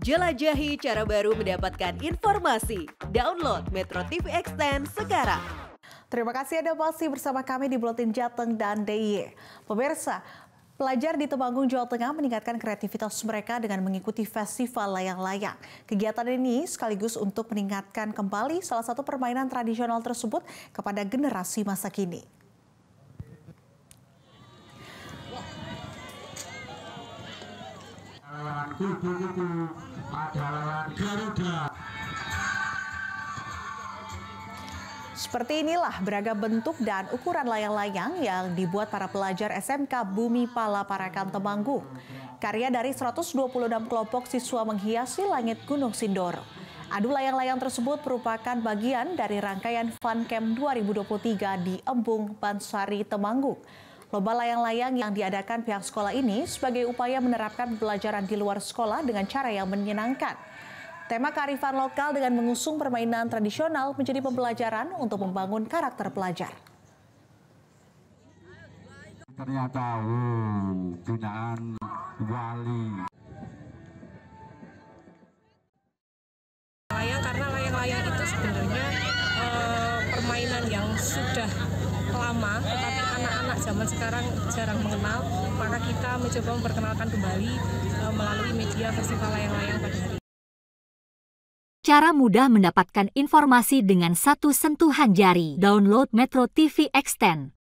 Jelajahi cara baru mendapatkan informasi. Download Metro TV Extend sekarang. Terima kasih Anda masih bersama kami di Blotin Jateng dan DIY. Pemirsa, Pelajar di Temanggung, Jawa Tengah meningkatkan kreativitas mereka dengan mengikuti festival layang-layang. Kegiatan ini sekaligus untuk meningkatkan kembali salah satu permainan tradisional tersebut kepada generasi masa kini. ibu-ibu adalah Garuda. Seperti inilah beragam bentuk dan ukuran layang-layang yang dibuat para pelajar SMK Bumi Pala Parakan Temanggung. Karya dari 126 kelompok siswa menghiasi langit Gunung Sindor. Adu layang-layang tersebut merupakan bagian dari rangkaian Fun Camp 2023 di Embung, Bansari, Temanggung. Lomba layang-layang yang diadakan pihak sekolah ini sebagai upaya menerapkan pelajaran di luar sekolah dengan cara yang menyenangkan. Tema kearifan lokal dengan mengusung permainan tradisional menjadi pembelajaran untuk membangun karakter pelajar. Ternyata gunaan hmm, wow, wali eh, permainan yang sudah lama tetapi zaman sekarang jarang mengenal, maka kita mencoba memperkenalkan kembali uh, melalui media festival layang-layang pada hari ini. Cara mudah mendapatkan informasi dengan satu sentuhan jari. Download Metro TV Extend.